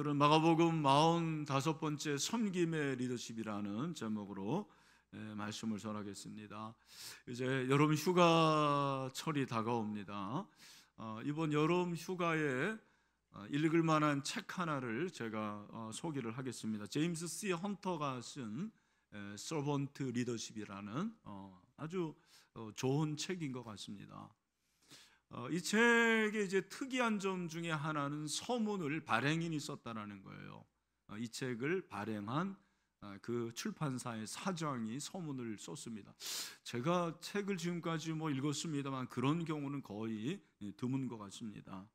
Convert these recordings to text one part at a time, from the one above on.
오늘은 마가복음 45번째 섬김의 리더십이라는 제목으로 예, 말씀을 전하겠습니다. 이제 여름 휴가철이 다가옵니다. 어, 이번 여름 휴가에 어, 읽을 만한 책 하나를 제가 어, 소개를 하겠습니다. 제임스 C. 헌터가 쓴 서번트 예, 리더십이라는 아주 좋은 책인 것 같습니다. 어, 이 책의 이제 특이한 점 중에 하나는 서문을 발행인이 썼다라는 거예요. 어, 이 책을 발행한 어, 그 출판사의 사장이 서문을 썼습니다. 제가 책을 지금까지 뭐 읽었습니다만 그런 경우는 거의 예, 드문 것 같습니다.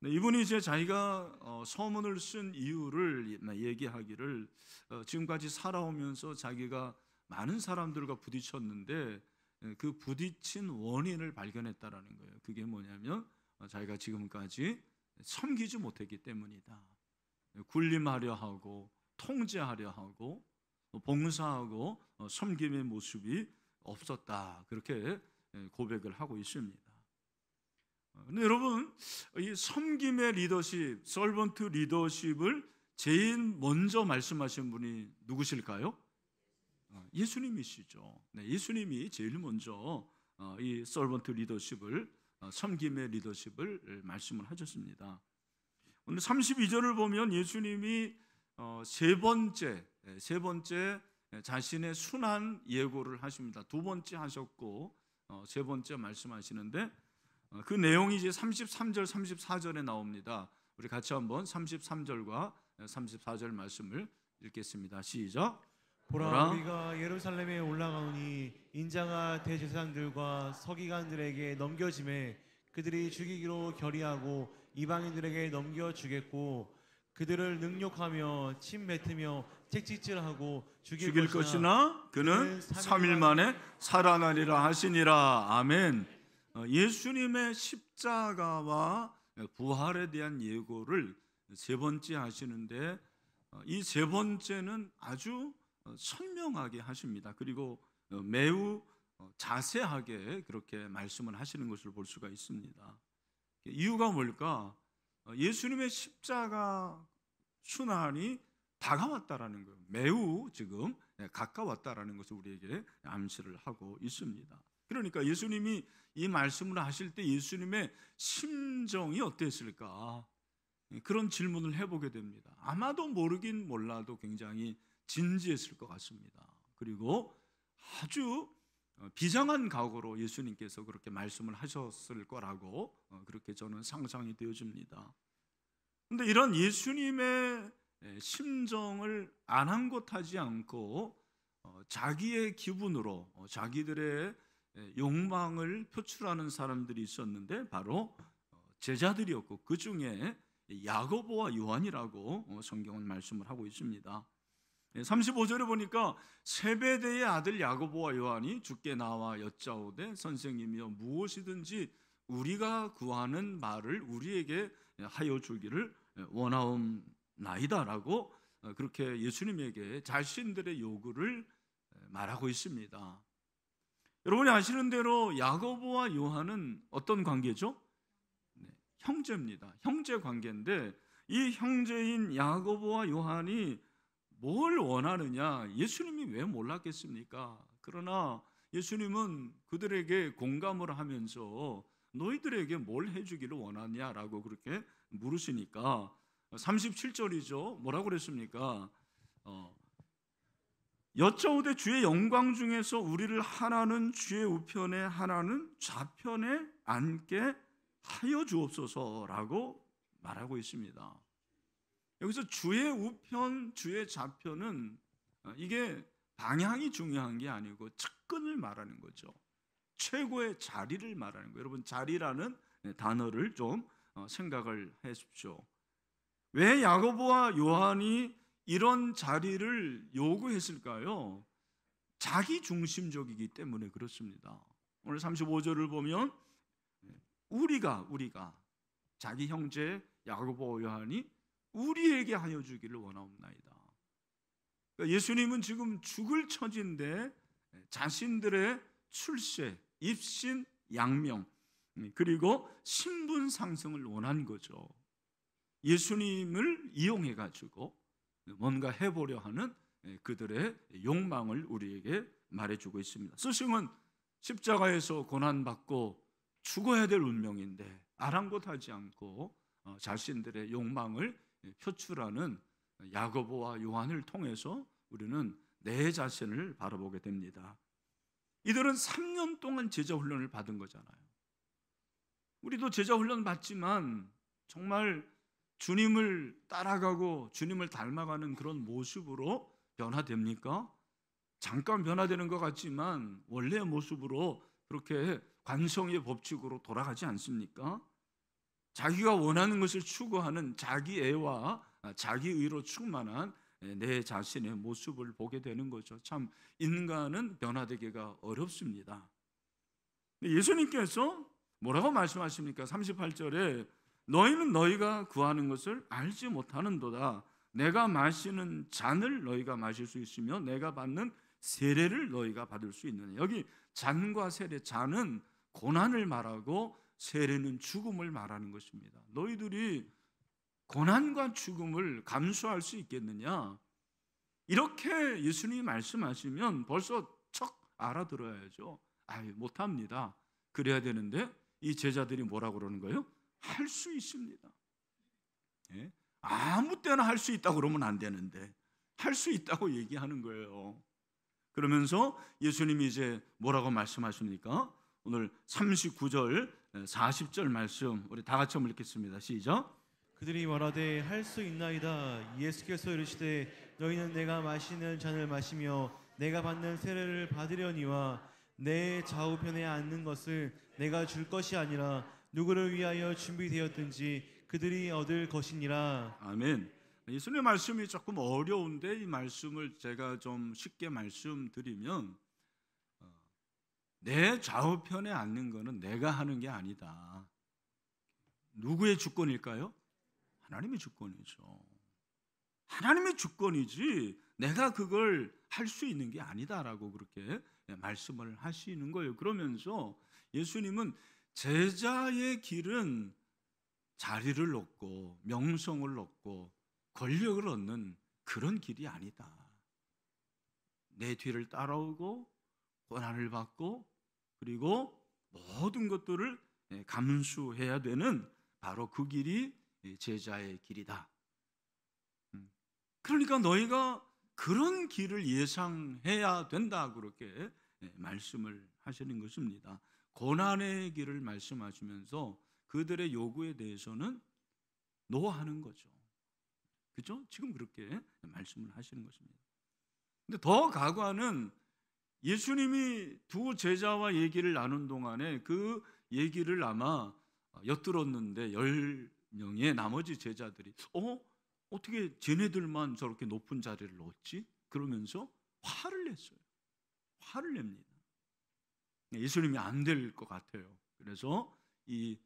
네, 이분이 이제 자기가 서문을 쓴 이유를 예, 얘기하기를 지금까지 살아오면서 자기가 많은 사람들과 부딪혔는데 예, 그 부딪힌 원인을 발견했다라는 거예요. 그게 뭐냐면 어, 자기가 지금까지 섬기지 못했기 때문이다. 예, 군림하려 하고 통제하려 하고 뭐 봉사하고 어, 섬김의 모습이 없었다. 그렇게 예, 고백을 하고 있습니다. 어, 근데 여러분, 이 섬김의 리더십, 설번트 리더십을 제일 먼저 말씀하신 분이 누구실까요? 어, 예수님이시죠. 네, 예수님이 제일 먼저 어, 이 서번트 리더십을 어, 섬김의 리더십을 예, 말씀을 하셨습니다. 오늘 32절을 보면 예수님이 세 번째 예, 세 번째 예, 자신의 순환 예고를 하십니다. 두 번째 하셨고 세 번째 말씀하시는데 그 내용이 이제 33절 34절에 나옵니다. 우리 같이 한번 33절과 34절 말씀을 읽겠습니다. 시작. 보라, 보라 우리가 예루살렘에 올라가오니 인자가 대제사장들과 서기관들에게 넘겨지매 그들이 죽이기로 결의하고 이방인들에게 넘겨 주겠고 그들을 능욕하며 침 뱉으며 책찍질하고 죽일, 죽일 것이나, 것이나, 그는 3일 만에 살아나리라 하시니라 아멘. 어, 예수님의 십자가와 부활에 대한 예고를 세 번째 하시는데 어, 이세 번째는 아주 어, 선명하게 하십니다. 그리고 어, 매우 어, 자세하게 그렇게 말씀을 하시는 것을 볼 수가 있습니다. 이유가 뭘까? 예수님의 십자가 순환이 다가왔다라는 거예요 매우 지금 예, 가까웠다라는 것을 우리에게 암시를 하고 있습니다. 그러니까 예수님이 이 말씀을 하실 때 예수님의 심정이 어땠을까? 예, 그런 질문을 해보게 됩니다. 아마도 모르긴 몰라도 굉장히 진지했을 것 같습니다. 그리고 아주 어, 비장한 각오로 예수님께서 그렇게 말씀을 하셨을 거라고 어, 그렇게 저는 상상이 되어집니다. 그런데 이런 예수님의 심정을 안 한 것하지 않고 어, 자기의 기분으로 자기들의 욕망을 표출하는 사람들이 있었는데 바로 제자들이었고 그 중에 야고보와 요한이라고 성경은 말씀을 하고 있습니다. 35절에 예, 보니까 세배대의 아들 야고보와 요한이 주께 나와 여짜오되 선생님이여 무엇이든지 우리가 구하는 말을 우리에게 하여 주기를 원하옵나이다라고 어, 그렇게 예수님에게 자신들의 요구를 말하고 있습니다. 여러분이 아시는 대로 야고보와 요한은 어떤 관계죠? 네, 형제입니다. 형제 관계인데 이 형제인 야고보와 요한이 뭘 원하느냐? 예수님이 왜 몰랐겠습니까? 그러나 예수님은 그들에게 공감을 하면서 너희들에게 뭘 해주기를 원하냐라고 그렇게 물으시니까 37절이죠. 뭐라고 그랬습니까? 어, 여쭤오되 주의 영광 중에서 우리를 하나는 주의 우편에 하나는 좌편에 앉게 하여 주옵소서라고 말하고 있습니다. 여기서 주의 우편, 주의 좌편은 어, 이게 방향이 중요한 게 아니고 측근을 말하는 거죠. 최고의 자리를 말하는 거예요. 여러분 자리라는 네, 단어를 좀 어, 생각을 해십시오왜 야고보와 요한이 이런 자리를 요구했을까요? 자기 중심적이기 때문에 그렇습니다. 오늘 35절을 보면 우리가 우리가 자기 형제 야고보 요한이 우리에게 하여 주기를 원하옵나이다. 그러니까 예수님은 지금 죽을 처지인데 자신들의 출세, 입신, 양명 그리고 신분 상승을 원한 거죠. 예수님을 이용해 가지고 뭔가 해보려 하는 그들의 욕망을 우리에게 말해주고 있습니다. 스승은 십자가에서 고난받고 죽어야 될 운명인데 아랑곳하지 않고 어, 자신들의 욕망을 표출하는 야고보와 요한을 통해서 우리는 내 자신을 바라보게 됩니다. 이들은 3년 동안 제자 훈련을 받은 거잖아요. 우리도 제자 훈련 받지만 정말 주님을 따라가고 주님을 닮아가는 그런 모습으로 변화됩니까? 잠깐 변화되는 것 같지만 원래 모습으로 그렇게 관성의 법칙으로 돌아가지 않습니까? 자기가 원하는 것을 추구하는 자기 애와 자기 의로 충만한 내 자신의 모습을 보게 되는 거죠. 참 인간은 변화되기가 어렵습니다. 예수님께서 뭐라고 말씀하십니까? 38절에 너희는 너희가 구하는 것을 알지 못하는도다. 내가 마시는 잔을 너희가 마실 수 있으며 내가 받는 세례를 너희가 받을 수 있느냐. 여기 잔과 세례, 잔은 고난을 말하고 세례는 죽음을 말하는 것입니다. 너희들이 고난과 죽음을 감수할 수 있겠느냐? 이렇게 예수님이 말씀하시면 벌써 척 알아들어야죠. 아유, 못합니다. 그래야 되는데 이 제자들이 뭐라고 그러는 거예요? 할 수 있습니다. 예? 아무 때나 할 수 있다고 그러면 안 되는데 할 수 있다고 얘기하는 거예요. 그러면서 예수님이 이제 뭐라고 말씀하십니까? 오늘 39절 40절 말씀 우리 다 같이 한번 읽겠습니다. 시작. 그들이 말하되 할 수 있나이다. 예수께서 이르시되 너희는 내가 마시는 잔을 마시며 내가 받는 세례를 받으려니와 내 좌우편에 앉는 것을 내가 줄 것이 아니라 누구를 위하여 준비되었든지 그들이 얻을 것이니라. 아멘. 예수님 말씀이 조금 어려운데 이 말씀을 제가 좀 쉽게 말씀드리면 내 좌우편에 앉는 것은 내가 하는 게 아니다. 누구의 주권일까요? 하나님의 주권이죠. 하나님의 주권이지 내가 그걸 할 수 있는 게 아니다라고 그렇게 말씀을 하시는 거예요. 그러면서 예수님은 제자의 길은 자리를 얻고 명성을 얻고 권력을 얻는 그런 길이 아니다. 내 뒤를 따라오고 고난을 받고 그리고 모든 것들을 예, 감수해야 되는 바로 그 길이 예, 제자의 길이다. 음. 그러니까 너희가 그런 길을 예상해야 된다 그렇게 예, 말씀을 하시는 것입니다. 고난의 길을 말씀하시면서 그들의 요구에 대해서는 노하는 거죠. 그죠? 지금 그렇게 말씀을 하시는 것입니다. 근데 더 가관은 예수님이 두 제자와 얘기를 나눈 동안에 그 얘기를 아마 엿들었는데 열 명의 나머지 제자들이 어 어떻게 쟤네들만 저렇게 높은 자리를 얻지? 그러면서 화를 냈어요. 화를 냅니다. 예수님이 안 될 것 같아요. 그래서 이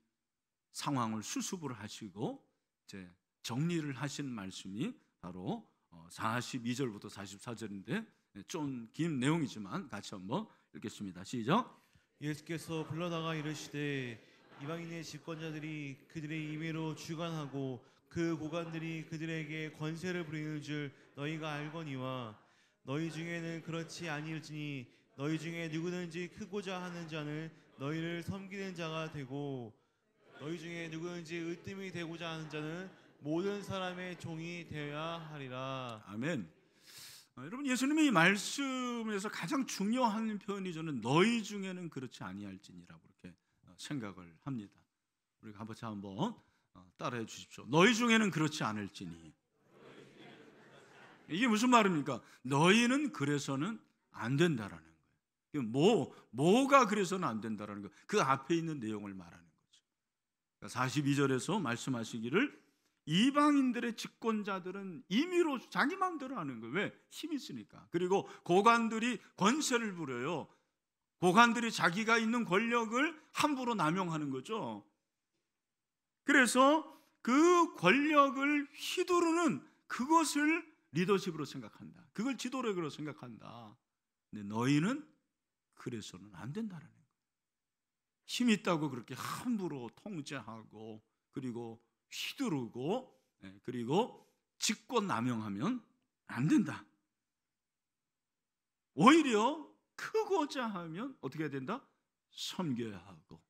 상황을 수습을 하시고 이제 정리를 하신 말씀이 바로 42절부터 어, 44절인데 네, 좀긴 내용이지만 같이 한번 읽겠습니다. 시작. 예수께서 불러다가 이르시되 이방인의 집권자들이 그들의 임의로 주관하고 그 고관들이 그들에게 권세를 부리는 줄 너희가 알거니와 너희 중에는 그렇지 아니할지니 너희 중에 누구든지 크고자 하는 자는 너희를 섬기는 자가 되고 너희 중에 누구든지 으뜸이 되고자 하는 자는 모든 사람의 종이 되어야 하리라. 아멘. 어, 여러분 예수님이 말씀에서 가장 중요한 표현이 저는 너희 중에는 그렇지 아니할지니라고 그렇게 어, 생각을 합니다. 우리 가 같이 한번 어, 따라해 주십시오. 너희 중에는 그렇지 않을지니. 이게 무슨 말입니까? 너희는 그래서는 안 된다라는 거예요. 뭐 뭐가 그래서는 안 된다라는 거. 그 앞에 있는 내용을 말하는 거죠. 42절에서 그러니까 말씀하시기를 이방인들의 집권자들은 임의로 자기 마음대로 하는 거예요. 왜? 힘이 있으니까. 그리고 고관들이 권세를 부려요. 고관들이 자기가 있는 권력을 함부로 남용하는 거죠. 그래서 그 권력을 휘두르는 그것을 리더십으로 생각한다. 그걸 지도력으로 생각한다. 근데 너희는 그래서는 안 된다는 거예요. 힘 있다고 그렇게 함부로 통제하고 그리고 휘두르고 예, 그리고 직권 남용하면 안 된다. 오히려 크고자 하면 어떻게 해야 된다? 섬겨야 하고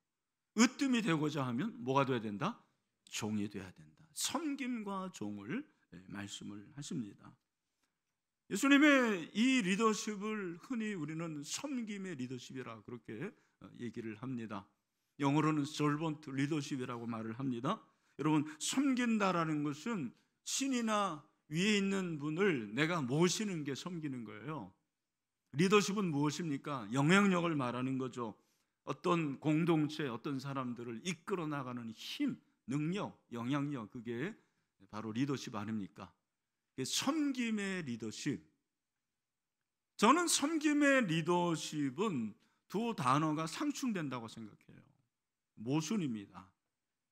으뜸이 되고자 하면 뭐가 돼야 된다? 종이 돼야 된다. 섬김과 종을 예, 말씀을 하십니다. 예수님의 이 리더십을 흔히 우리는 섬김의 리더십이라 그렇게 어, 얘기를 합니다. 영어로는 servant leadership이라고 말을 합니다. 여러분 섬긴다라는 것은 신이나 위에 있는 분을 내가 모시는 게 섬기는 거예요. 리더십은 무엇입니까? 영향력을 말하는 거죠. 어떤 공동체, 어떤 사람들을 이끌어 나가는 힘, 능력, 영향력, 그게 바로 리더십 아닙니까? 섬김의 리더십. 저는 섬김의 리더십은 두 단어가 상충된다고 생각해요. 모순입니다.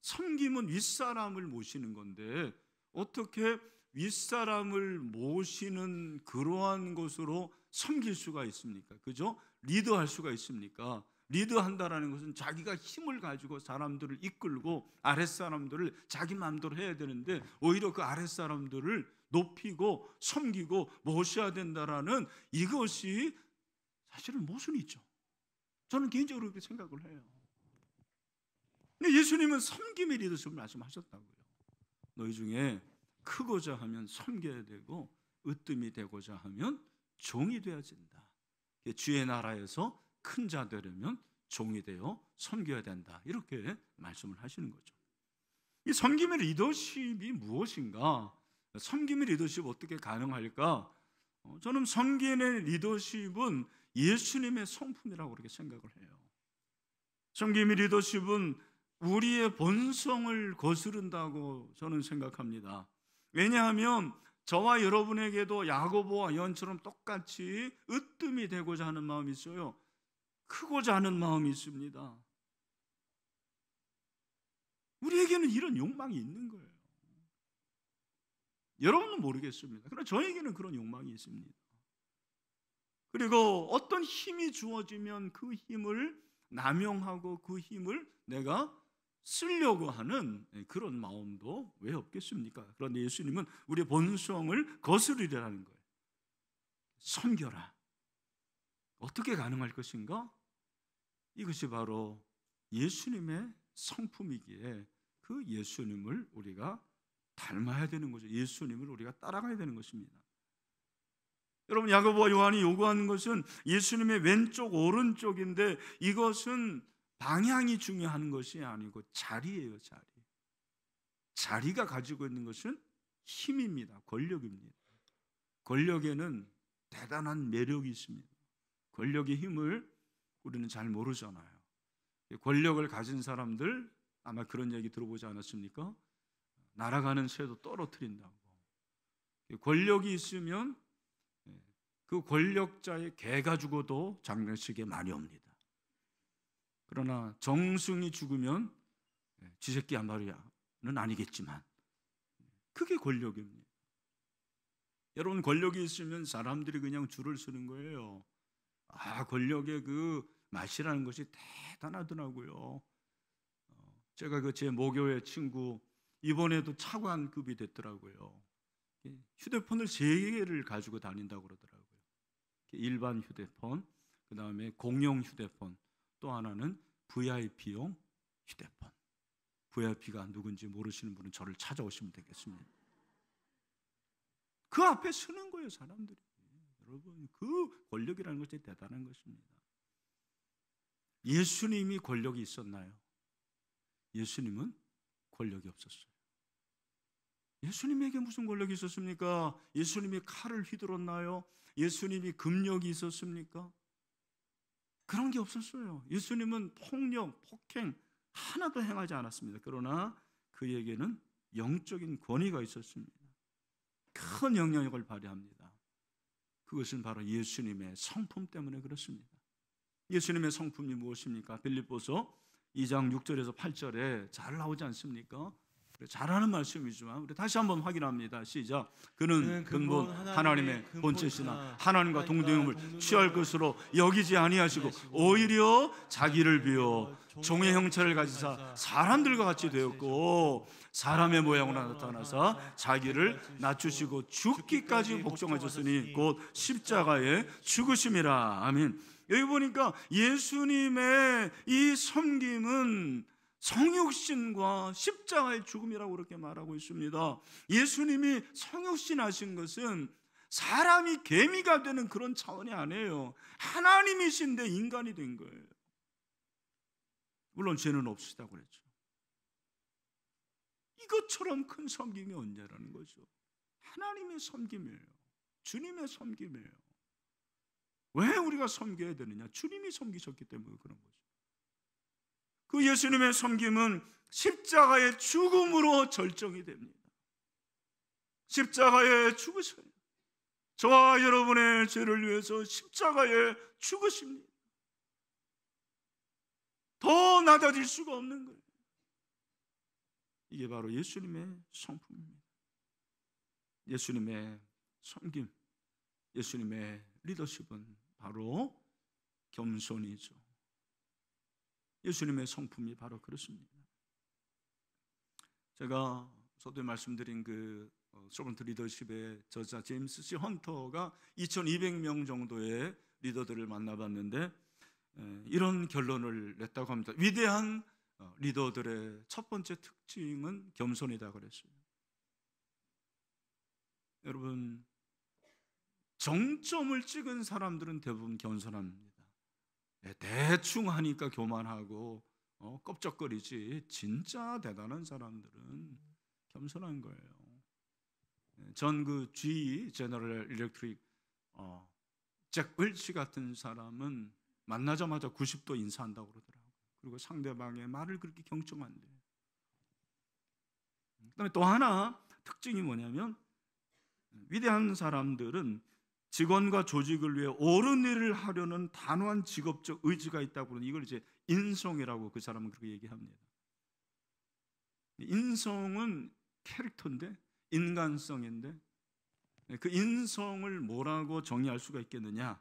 섬김은 윗사람을 모시는 건데 어떻게 윗사람을 모시는 그러한 것으로 섬길 수가 있습니까? 그죠? 리드할 수가 있습니까? 리드한다라는 것은 자기가 힘을 가지고 사람들을 이끌고 아랫사람들을 자기 마음대로 해야 되는데 오히려 그 아랫사람들을 높이고 섬기고 모셔야 된다라는 이것이 사실은 모순이죠. 저는 개인적으로 그렇게 생각을 해요. 예수님은 섬김의 리더십을 말씀하셨다고요. 너희 중에 크고자 하면 섬겨야 되고 으뜸이 되고자 하면 종이 되어야 다 주의 나라에서 큰 자 되려면 종이 되어 섬겨야 된다. 이렇게 말씀을 하시는 거죠. 이 섬김의 리더십이 무엇인가? 섬김의 리더십 어떻게 가능할까? 어, 저는 섬김의 리더십은 예수님의 성품이라고 그렇게 생각을 해요. 섬김의 리더십은 우리의 본성을 거스른다고 저는 생각합니다. 왜냐하면 저와 여러분에게도 야고보와 연처럼 똑같이 으뜸이 되고자 하는 마음이 있어요. 크고자 하는 마음이 있습니다. 우리에게는 이런 욕망이 있는 거예요. 여러분은 모르겠습니다. 그러나 저에게는 그런 욕망이 있습니다. 그리고 어떤 힘이 주어지면 그 힘을 남용하고 그 힘을 내가 쓰려고 하는 그런 마음도 왜 없겠습니까? 그런데 예수님은 우리의 본성을 거스르려는 거예요. 섬겨라. 어떻게 가능할 것인가? 이것이 바로 예수님의 성품이기에 그 예수님을 우리가 닮아야 되는 거죠. 예수님을 우리가 따라가야 되는 것입니다. 여러분 야고보와 요한이 요구하는 것은 예수님의 왼쪽 오른쪽인데 이것은 방향이 중요한 것이 아니고 자리예요, 자리. 자리가 가지고 있는 것은 힘입니다. 권력입니다. 권력에는 대단한 매력이 있습니다. 권력의 힘을 우리는 잘 모르잖아요. 권력을 가진 사람들 아마 그런 얘기 들어보지 않았습니까? 날아가는 새도 떨어뜨린다고. 권력이 있으면 예, 그 권력자의 개가 죽어도 장례식에 많이 옵니다. 그러나 정승이 죽으면 예, 지새끼 한 마리야는 아니겠지만 그게 권력입니다. 여러분 권력이 있으면 사람들이 그냥 줄을 서는 거예요. 아 권력의 그 맛이라는 것이 대단하더라고요. 어, 제가 그제 모교회 친구 이번에도 차관급이 됐더라고요. 예, 휴대폰을 세 개를 가지고 다닌다고 그러더라고요. 일반 휴대폰, 그 다음에 공용 휴대폰, 또 하나는 VIP용 휴대폰. VIP가 누군지 모르시는 분은 저를 찾아오시면 되겠습니다. 그 앞에 서는 거예요, 사람들이. 여러분, 그 권력이라는 것이 대단한 것입니다. 예수님이 권력이 있었나요? 예수님은 권력이 없었어요. 예수님에게 무슨 권력이 있었습니까? 예수님이 칼을 휘둘었나요? 예수님이 금력이 있었습니까? 그런 게 없었어요. 예수님은 폭력, 폭행 하나도 행하지 않았습니다. 그러나 그에게는 영적인 권위가 있었습니다. 큰 영향력을 발휘합니다. 그것은 바로 예수님의 성품 때문에 그렇습니다. 예수님의 성품이 무엇입니까? 빌립보서 2장 6절에서 8절에 잘 나오지 않습니까? 잘하는 말씀이지만 우리 다시 한번 확인합니다. 시작. 그는 근본 하나님의 본체시나 하나님과 동등임을 취할 것으로 여기지 아니하시고 오히려 자기를 비워 어, 종의 형체를 가지사 사람들과 같이 되었고 사람의 모양으로 나타나사 자기를 낮추시고 죽기까지 복종하셨으니 곧 십자가에 죽으심이라. 아멘. 여기 보니까 예수님의 이 섬김은 성육신과 십자가의 죽음이라고 그렇게 말하고 있습니다. 예수님이 성육신 하신 것은 사람이 개미가 되는 그런 차원이 아니에요. 하나님이신데 인간이 된 거예요. 물론 죄는 없으시다고 그랬죠. 이것처럼 큰 섬김이 언제라는 거죠. 하나님의 섬김이에요. 주님의 섬김이에요. 왜 우리가 섬겨야 되느냐? 주님이 섬기셨기 때문에 그런 거죠. 그 예수님의 섬김은 십자가의 죽음으로 절정이 됩니다. 십자가에 죽으셔요. 저와 여러분의 죄를 위해서 십자가에 죽으십니다. 더 낮아질 수가 없는 거예요. 이게 바로 예수님의 성품입니다. 예수님의 섬김, 예수님의 리더십은 바로 겸손이죠. 예수님의 성품이 바로 그렇습니다. 제가 서두에 말씀드린 그 소번트 어, 리더십의 저자 제임스 씨 헌터가 2,200명 정도의 리더들을 만나봤는데 이런 결론을 냈다고 합니다. 위대한 어, 리더들의 첫 번째 특징은 겸손이다 그랬어요. 여러분 정점을 찍은 사람들은 대부분 겸손합 예, 대충 하니까 교만하고 어, 껍적거리지 진짜 대단한 사람들은 겸손한 거예요. 예, 전그 G 제너럴 e, 일렉트릭 어, 잭 웰치 같은 사람은 만나자마자 90도 인사한다고 그러더라고 그리고 상대방의 말을 그렇게 경청한대 그다음에 또 하나 특징이 뭐냐면 위대한 사람들은 직원과 조직을 위해 옳은 일을 하려는 단호한 직업적 의지가 있다고 하는 이걸 이제 인성이라고 그 사람은 그렇게 얘기합니다. 인성은 캐릭터인데 인간성인데 그 인성을 뭐라고 정의할 수가 있겠느냐?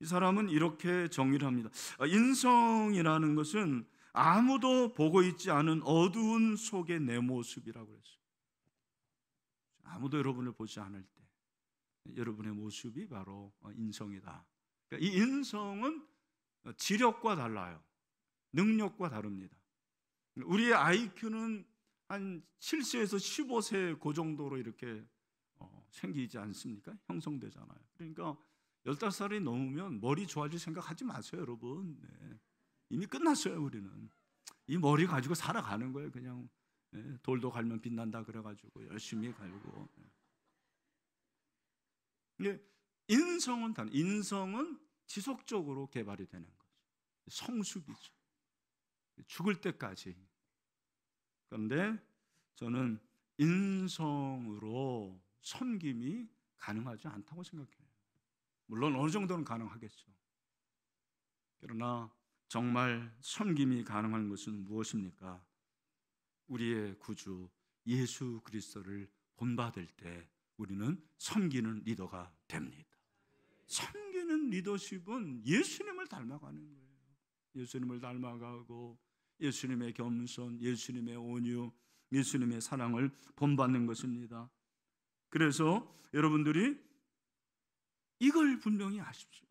이 사람은 이렇게 정의를 합니다. 인성이라는 것은 아무도 보고 있지 않은 어두운 속의 내 모습이라고 그랬어요. 아무도 여러분을 보지 않을 때 여러분의 모습이 바로 어, 인성이다. 그러니까 이 인성은 어, 지력과 달라요. 능력과 다릅니다. 우리의 IQ는 한 7세에서 15세 그 정도로 이렇게 어, 생기지 않습니까? 형성되잖아요. 그러니까 15살이 넘으면 머리 좋아질 생각하지 마세요, 여러분. 네. 이미 끝났어요, 우리는. 이 머리 가지고 살아가는 거예요, 그냥. 네. 돌도 갈면 빛난다 그래가지고 열심히 갈고. 네. 인성은 단 인성은 지속적으로 개발이 되는 거죠. 성숙이죠. 죽을 때까지. 그런데 저는 인성으로 섬김이 가능하지 않다고 생각해요. 물론 어느 정도는 가능하겠죠. 그러나 정말 섬김이 가능한 것은 무엇입니까? 우리의 구주 예수 그리스도를 본받을 때 우리는 섬기는 리더가 됩니다. 섬기는 리더십은 예수님을 닮아가는 거예요. 예수님을 닮아가고 예수님의 겸손, 예수님의 온유, 예수님의 사랑을 본받는 것입니다. 그래서 여러분들이 이걸 분명히 아십시오.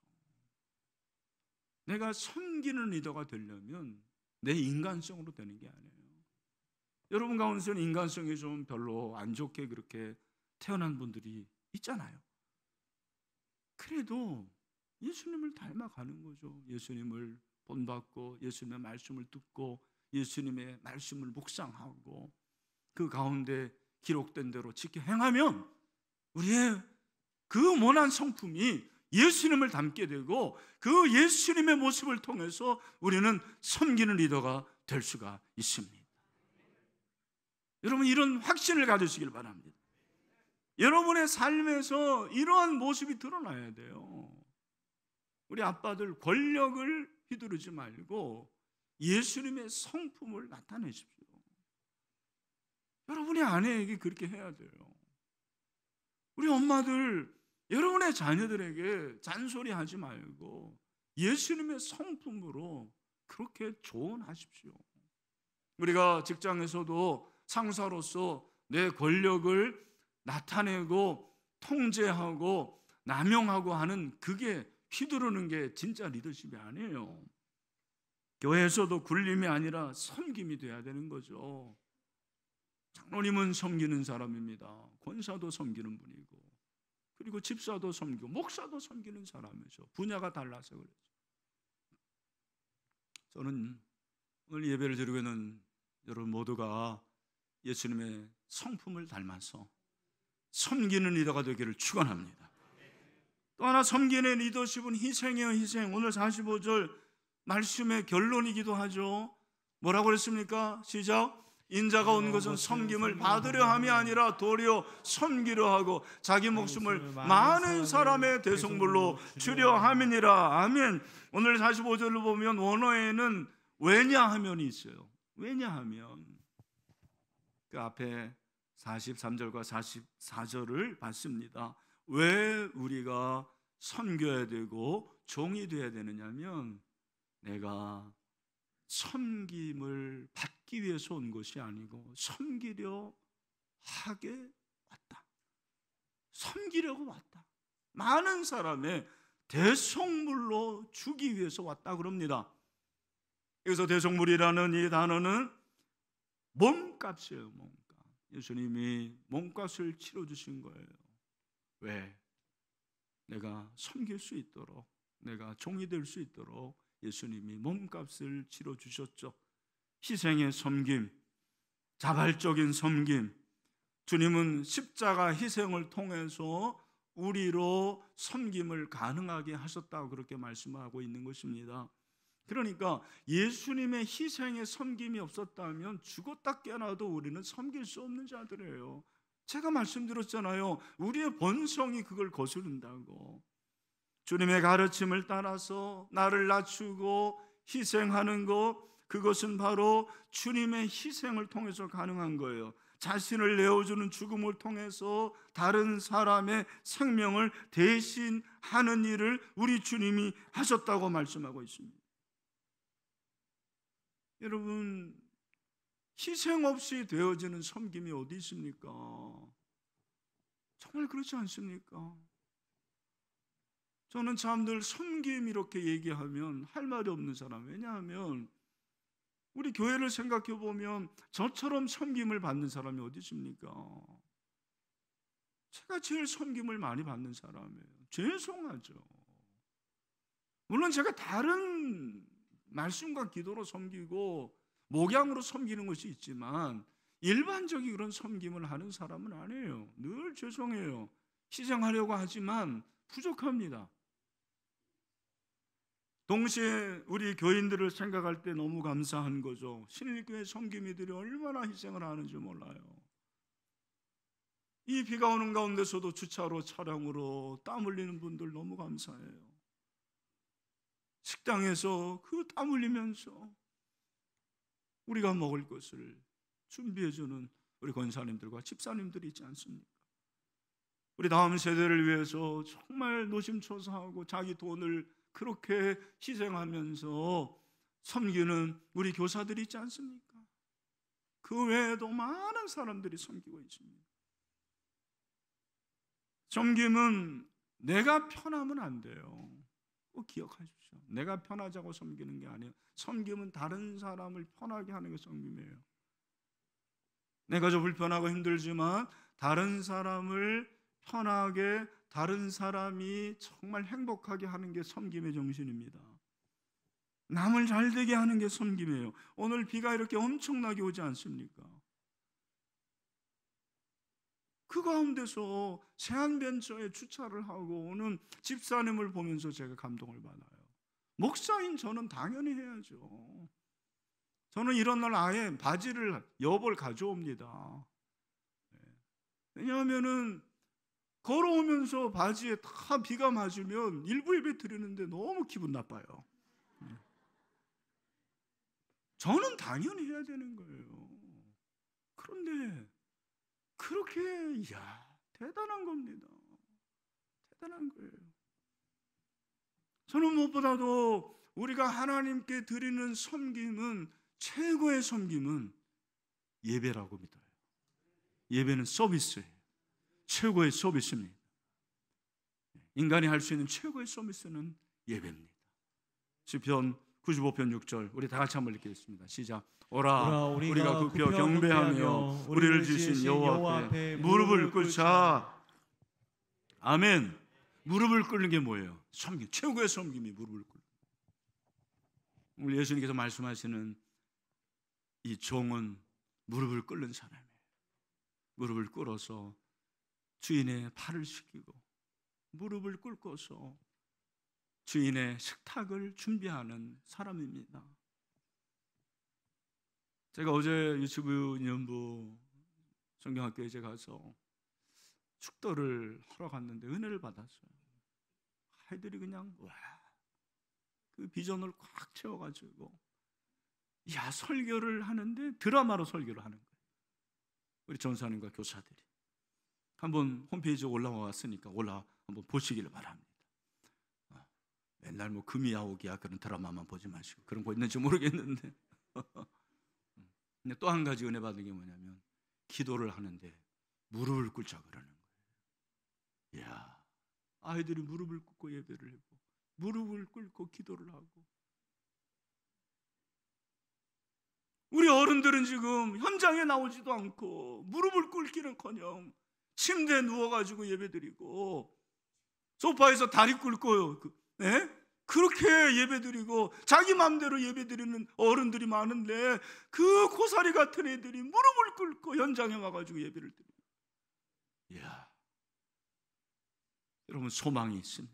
내가 섬기는 리더가 되려면 내 인간성으로 되는 게 아니에요. 여러분 가운데서는 인간성이 좀 별로 안 좋게 그렇게 태어난 분들이 있잖아요. 그래도 예수님을 닮아가는 거죠. 예수님을 본받고 예수님의 말씀을 듣고 예수님의 말씀을 묵상하고 그 가운데 기록된 대로 지켜 행하면 우리의 그 모난 성품이 예수님을 닮게 되고 그 예수님의 모습을 통해서 우리는 섬기는 리더가 될 수가 있습니다. 여러분 이런 확신을 가지시길 바랍니다. 여러분의 삶에서 이러한 모습이 드러나야 돼요. 우리 아빠들 권력을 휘두르지 말고 예수님의 성품을 나타내십시오. 여러분의 아내에게 그렇게 해야 돼요. 우리 엄마들, 여러분의 자녀들에게 잔소리 하지 말고 예수님의 성품으로 그렇게 조언하십시오. 우리가 직장에서도 상사로서 내 권력을 나타내고 통제하고 남용하고 하는 그게 휘두르는 게 진짜 리더십이 아니에요. 교회에서도 굴림이 아니라 섬김이 돼야 되는 거죠. 장로님은 섬기는 사람입니다. 권사도 섬기는 분이고, 그리고 집사도 섬기고, 목사도 섬기는 사람이죠. 분야가 달라서 그래요. 그렇죠. 저는 오늘 예배를 드리고 있는 여러분 모두가 예수님의 성품을 닮아서 섬기는 리더가 되기를 축원합니다. 또 하나 섬기는 리더십은 희생이요 희생. 오늘 45절 말씀의 결론이기도 하죠. 뭐라고 그랬습니까? 시작. 인자가 온 것은 섬김을 받으려 함이 아니라 도리어 섬기려 하고 자기 목숨을 많은 사람의 대성물로 주려 함이니라. 아멘. 오늘 45절을 보면 원어에는 왜냐하면이 있어요. 왜냐하면 그 앞에 43절과 44절을 봤습니다. 왜 우리가 섬겨야 되고 종이 되어야 되느냐면 내가 섬김을 받기 위해서 온 것이 아니고 섬기려 하게 왔다. 섬기려고 왔다. 많은 사람의 대속물로 주기 위해서 왔다 그럽니다. 여기서 대속물이라는 이 단어는 몸값이에요, 몸. 예수님이 몸값을 치러 주신 거예요. 왜? 내가 섬길 수 있도록, 내가 종이 될 수 있도록 예수님이 몸값을 치러 주셨죠. 희생의 섬김, 자발적인 섬김. 주님은 십자가 희생을 통해서 우리로 섬김을 가능하게 하셨다고 그렇게 말씀하고 있는 것입니다. 그러니까 예수님의 희생에 섬김이 없었다면 죽었다 깨어나도 우리는 섬길 수 없는 자들이에요. 제가 말씀드렸잖아요. 우리의 본성이 그걸 거스른다고. 주님의 가르침을 따라서 나를 낮추고 희생하는 것, 그것은 바로 주님의 희생을 통해서 가능한 거예요. 자신을 내어주는 죽음을 통해서 다른 사람의 생명을 대신하는 일을 우리 주님이 하셨다고 말씀하고 있습니다. 여러분 희생 없이 되어지는 섬김이 어디 있습니까? 정말 그렇지 않습니까? 저는 참 늘 섬김 이렇게 얘기하면 할 말이 없는 사람. 왜냐하면 우리 교회를 생각해 보면 저처럼 섬김을 받는 사람이 어디 있습니까? 제가 제일 섬김을 많이 받는 사람이에요. 죄송하죠. 물론 제가 다른 말씀과 기도로 섬기고 목양으로 섬기는 것이 있지만 일반적인 그런 섬김을 하는 사람은 아니에요. 늘 죄송해요. 시장하려고 하지만 부족합니다. 동시에 우리 교인들을 생각할 때 너무 감사한 거죠. 신일교회 섬김이들이 얼마나 희생을 하는지 몰라요. 이 비가 오는 가운데서도 주차로 차량으로 땀 흘리는 분들 너무 감사해요. 식당에서 그 땀 흘리면서 우리가 먹을 것을 준비해주는 우리 권사님들과 집사님들이 있지 않습니까? 우리 다음 세대를 위해서 정말 노심초사하고 자기 돈을 그렇게 희생하면서 섬기는 우리 교사들이 있지 않습니까? 그 외에도 많은 사람들이 섬기고 있습니다. 섬김은 내가 편하면 안 돼요. 꼭 기억하십시오. 내가 편하자고 섬기는 게 아니에요. 섬김은 다른 사람을 편하게 하는 게 섬김이에요. 내가 좀 불편하고 힘들지만 다른 사람을 편하게 다른 사람이 정말 행복하게 하는 게 섬김의 정신입니다. 남을 잘 되게 하는 게 섬김이에요. 오늘 비가 이렇게 엄청나게 오지 않습니까? 그 가운데서 세안벤처에 주차를 하고 오는 집사님을 보면서 제가 감동을 받아요. 목사인 저는 당연히 해야죠. 저는 이런 날 아예 바지를 여벌 가져옵니다. 네. 왜냐하면은 걸어오면서 바지에 다 비가 맞으면 일부 예배 드리는데 너무 기분 나빠요. 네. 저는 당연히 해야 되는 거예요. 그런데 그렇게 이야 대단한 겁니다. 대단한 거예요. 저는 무엇보다도 우리가 하나님께 드리는 섬김은 최고의 섬김은 예배라고 믿어요. 예배는 서비스예요. 최고의 서비스입니다. 인간이 할 수 있는 최고의 서비스는 예배입니다. 시편 95편 6절 우리 다 같이 한번 읽겠습니다. 시작. 오라, 오라 우리가, 우리가 굽혀 경배하며 우리를 지신 여호와 앞에 무릎을 꿇자. 아멘. 무릎을 꿇는 게 뭐예요? 섬김. 최고의 섬김이 무릎을 꿇. 우리 예수님께서 말씀하시는 이 종은 무릎을 꿇는 사람이에요. 무릎을 꿇어서 주인의 팔을 숙이고 무릎을 꿇고서 주인의 식탁을 준비하는 사람입니다. 제가 어제 유튜브 연부 성경학교에 제가 가서 축도를 하러 갔는데 은혜를 받았어요. 아이들이 그냥 와, 그 비전을 꽉 채워가지고 야 설교를 하는데 드라마로 설교를 하는 거예요. 우리 전사님과 교사들이 한번 홈페이지에 올라왔으니까 올라 한번 보시기를 바랍니다. 맨날뭐 금이 아오기야 그런 드라마만 보지 마시고 그런 거 있는지 모르겠는데 근데 또 한 가지 은혜 받은 게 뭐냐면 기도를 하는데 무릎을 꿇자 그러는 거예요. 야 아이들이 무릎을 꿇고 예배를 하고 무릎을 꿇고 기도를 하고 우리 어른들은 지금 현장에 나오지도 않고 무릎을 꿇기는커녕 침대에 누워가지고 예배드리고 소파에서 다리 꿇고 그 네? 그렇게 예배드리고 자기 마음대로 예배드리는 어른들이 많은데 그 고사리 같은 애들이 무릎을 꿇고 현장에 와가지고 예배를 드립니다. 이야, 여러분 소망이 있습니다.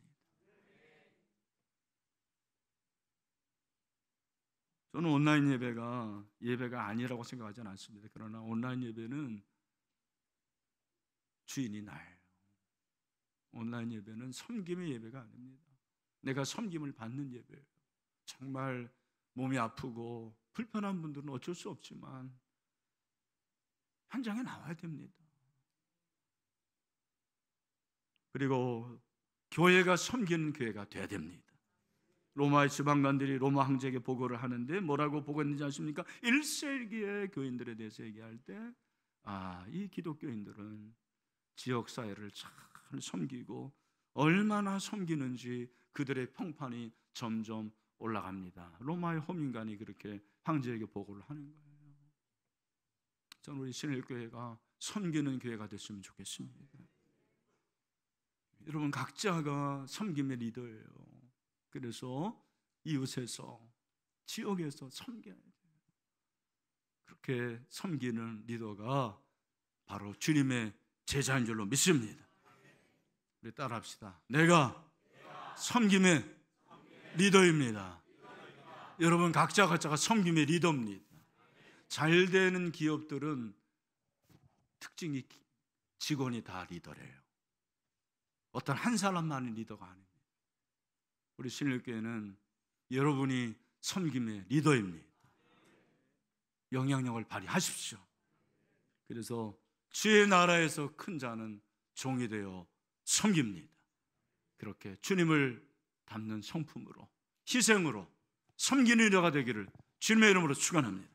저는 온라인 예배가 예배가 아니라고 생각하지는 않습니다. 그러나 온라인 예배는 주인이 나예요. 온라인 예배는 섬김의 예배가 아닙니다. 내가 섬김을 받는 예배예요. 정말 몸이 아프고 불편한 분들은 어쩔 수 없지만 현장에 나와야 됩니다. 그리고 교회가 섬기는 교회가 돼야 됩니다. 로마의 지방관들이 로마 황제에게 보고를 하는데 뭐라고 보고했는지 아십니까? 1세기의 교인들에 대해서 얘기할 때 아, 이 기독교인들은 지역 사회를 잘 섬기고 얼마나 섬기는지 그들의 평판이 점점 올라갑니다. 로마의 호민간이 그렇게 황제에게 보고를 하는 거예요. 전 우리 신일교회가 섬기는 교회가 됐으면 좋겠습니다. 여러분 각자가 섬김의 리더예요. 그래서 이웃에서 지역에서 섬겨야 돼요. 그렇게 섬기는 리더가 바로 주님의 제자인 줄로 믿습니다. 우리 따라합시다. 내가 섬김의 리더입니다. 여러분 각자 각자가 섬김의 리더입니다. 잘 되는 기업들은 특징이 직원이 다 리더래요. 어떤 한사람만의 리더가 아닙니다. 우리 신일교회는 여러분이 섬김의 리더입니다. 영향력을 발휘하십시오. 그래서 주의 나라에서 큰 자는 종이 되어 섬깁니다. 그렇게 주님을 담는 성품으로 희생으로 섬기는 일가 되기를 주님의 이름으로 축원합니다.